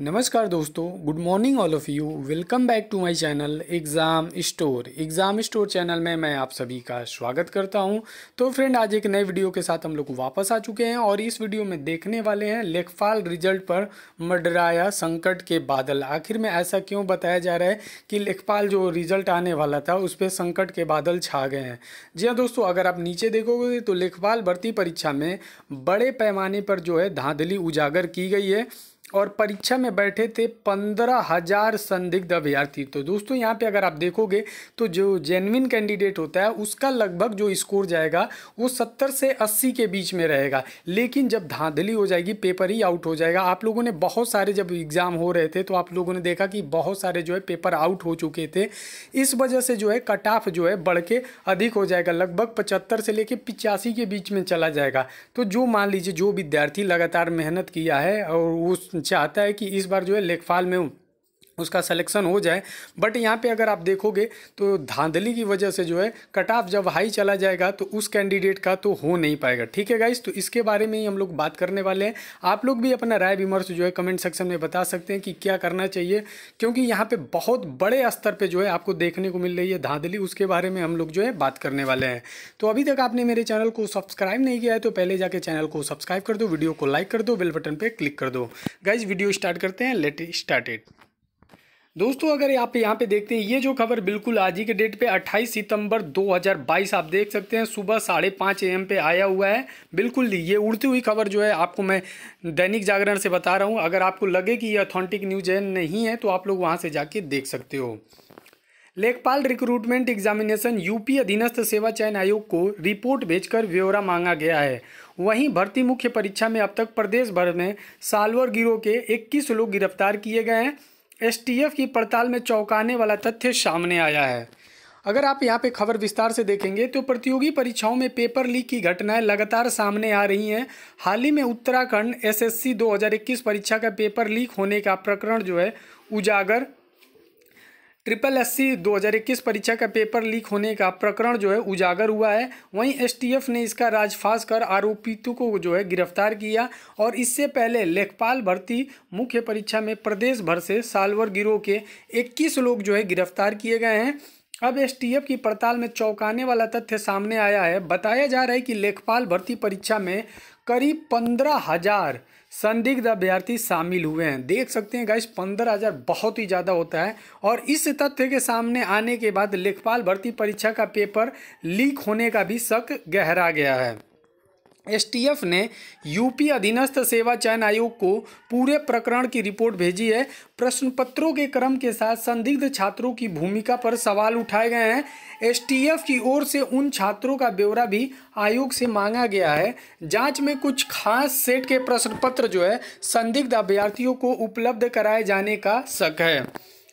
नमस्कार दोस्तों good morning all of you welcome back to my channel exam store exam store channel में मैं आप सभी का स्वागत करता हूं तो फ्रेंड आज एक नए वीडियो के साथ हम लोग वापस आ चुके हैं और इस वीडियो में देखने वाले हैं लेखपाल रिजल्ट पर मडराया संकट के बादल आखिर में ऐसा क्यों बताया जा रहा है कि लेखपाल जो रिजल्ट आने वाला था उस पर संकट के बादल छा गए हैं जी हाँ दोस्तों अगर आप नीचे देखोगे तो लेखपाल भर्ती परीक्षा में बड़े पैमाने पर जो है धांधली उजागर की गई है और परीक्षा में बैठे थे पंद्रह हज़ार संदिग्ध अभ्यर्थी तो दोस्तों यहाँ पे अगर आप देखोगे तो जो जेनविन कैंडिडेट होता है उसका लगभग जो स्कोर जाएगा वो सत्तर से अस्सी के बीच में रहेगा लेकिन जब धांधली हो जाएगी पेपर ही आउट हो जाएगा आप लोगों ने बहुत सारे जब एग्ज़ाम हो रहे थे तो आप लोगों ने देखा कि बहुत सारे जो है पेपर आउट हो चुके थे इस वजह से जो है कट ऑफ जो है बढ़ के अधिक हो जाएगा लगभग पचहत्तर से लेकर पिचासी के बीच में चला जाएगा तो जो मान लीजिए जो विद्यार्थी लगातार मेहनत किया है और उस चाहता है कि इस बार जो है लेखपाल में हूँ उसका सिलेक्शन हो जाए बट यहाँ पे अगर आप देखोगे तो धांधली की वजह से जो है कट ऑफ जब हाई चला जाएगा तो उस कैंडिडेट का तो हो नहीं पाएगा ठीक है गाइस तो इसके बारे में ही हम लोग बात करने वाले हैं आप लोग भी अपना राय विमर्श जो है कमेंट सेक्शन में बता सकते हैं कि क्या करना चाहिए क्योंकि यहाँ पर बहुत बड़े स्तर पर जो है आपको देखने को मिल रही है धांधली उसके बारे में हम लोग जो है बात करने वाले हैं तो अभी तक आपने मेरे चैनल को सब्सक्राइब नहीं किया है तो पहले जाके चैनल को सब्सक्राइब कर दो वीडियो को लाइक कर दो बेल बटन पर क्लिक कर दो गाइज वीडियो स्टार्ट करते हैं लेट स्टार्ट दोस्तों अगर यहाँ यहाँ पे देखते हैं ये जो खबर बिल्कुल आज ही के डेट पे 28 सितंबर 2022 आप देख सकते हैं सुबह साढ़े पाँच एम पे आया हुआ है बिल्कुल ये उड़ती हुई खबर जो है आपको मैं दैनिक जागरण से बता रहा हूँ अगर आपको लगे कि ये अथॉन्टिक न्यूज है नहीं है तो आप लोग वहाँ से जाके देख सकते हो लेखपाल रिक्रूटमेंट एग्जामिनेशन यूपी अधीनस्थ सेवा चयन आयोग को रिपोर्ट भेजकर ब्यौरा मांगा गया है वहीं भर्ती मुख्य परीक्षा में अब तक प्रदेश भर में सालवर गिरोह के 21 लोग गिरफ्तार किए गए हैं एसटीएफ की पड़ताल में चौंकाने वाला तथ्य सामने आया है अगर आप यहाँ पे खबर विस्तार से देखेंगे तो प्रतियोगी परीक्षाओं में पेपर लीक की घटनाएं लगातार सामने आ रही हैं हाल ही में उत्तराखंड एसएससी 2021 परीक्षा का पेपर लीक होने का प्रकरण जो है उजागर ट्रिपल एससी 2021 परीक्षा का पेपर लीक होने का प्रकरण जो है उजागर हुआ है वहीं एसटीएफ ने इसका राजफाश कर आरोपितों को जो है गिरफ्तार किया और इससे पहले लेखपाल भर्ती मुख्य परीक्षा में प्रदेश भर से सालवर गिरोह के 21 लोग जो है गिरफ्तार किए गए हैं अब एसटीएफ की पड़ताल में चौंकाने वाला तथ्य सामने आया है बताया जा रहा है कि लेखपाल भर्ती परीक्षा में करीब पंद्रह हज़ार संदिग्ध अभ्यर्थी शामिल हुए हैं देख सकते हैं गाइस पंद्रह हज़ार बहुत ही ज़्यादा होता है और इस तथ्य के सामने आने के बाद लेखपाल भर्ती परीक्षा का पेपर लीक होने का भी शक गहरा गया है एसटीएफ ने यूपी अधीनस्थ सेवा चयन आयोग को पूरे प्रकरण की रिपोर्ट भेजी है प्रश्न पत्रों के क्रम के साथ संदिग्ध छात्रों की भूमिका पर सवाल उठाए गए हैं एसटीएफ की ओर से उन छात्रों का ब्यौरा भी आयोग से मांगा गया है जांच में कुछ खास सेट के प्रश्न पत्र जो है संदिग्ध अभ्यर्थियों को उपलब्ध कराए जाने का शक है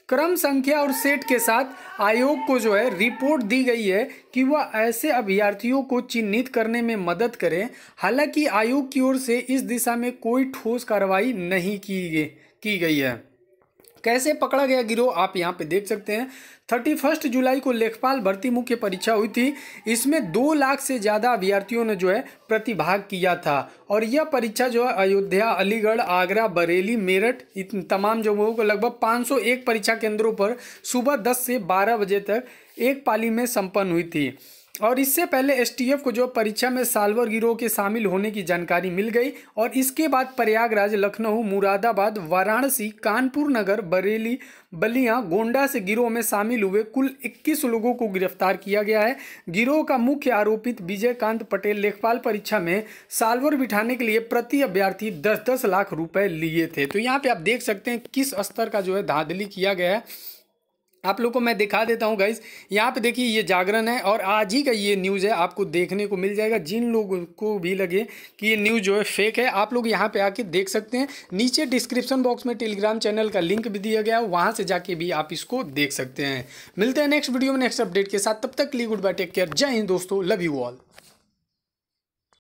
क्रम संख्या और सेट के साथ आयोग को जो है रिपोर्ट दी गई है कि वह ऐसे अभ्यर्थियों को चिन्हित करने में मदद करें हालांकि आयोग की ओर से इस दिशा में कोई ठोस कार्रवाई नहीं की गई की गई है कैसे पकड़ा गया गिरोह आप यहाँ पे देख सकते हैं थर्टी फर्स्ट जुलाई को लेखपाल भर्ती मुख्य परीक्षा हुई थी इसमें दो लाख से ज़्यादा अभ्यर्थियों ने जो है प्रतिभाग किया था और यह परीक्षा जो है अयोध्या अलीगढ़ आगरा बरेली मेरठ तमाम जगहों को लगभग 501 परीक्षा केंद्रों पर सुबह 10 से 12 बजे तक एक पाली में संपन्न हुई थी और इससे पहले एसटीएफ को जो परीक्षा में सालवर गिरोह के शामिल होने की जानकारी मिल गई और इसके बाद प्रयागराज लखनऊ मुरादाबाद वाराणसी कानपुर नगर बरेली बलिया गोंडा से गिरोह में शामिल हुए कुल 21 लोगों को गिरफ्तार किया गया है गिरोह का मुख्य आरोपित विजय कांत पटेल लेखपाल परीक्षा में सालवर बिठाने के लिए प्रति अभ्यर्थी दस दस लाख रुपए लिए थे तो यहाँ पे आप देख सकते हैं किस स्तर का जो है धांधली किया गया है आप लोग को मैं दिखा देता हूँ गाइज यहाँ पे देखिए ये जागरण है और आज ही का ये न्यूज़ है आपको देखने को मिल जाएगा जिन लोगों को भी लगे कि ये न्यूज़ जो है फेक है आप लोग यहाँ पे आके देख सकते हैं नीचे डिस्क्रिप्शन बॉक्स में टेलीग्राम चैनल का लिंक भी दिया गया है वहाँ से जाके भी आप इसको देख सकते हैं मिलते हैं नेक्स्ट वीडियो में नेक्स्ट अपडेट के साथ तब तक ली गुड बाय टेक केयर जय हिंद दोस्तों लव यू ऑल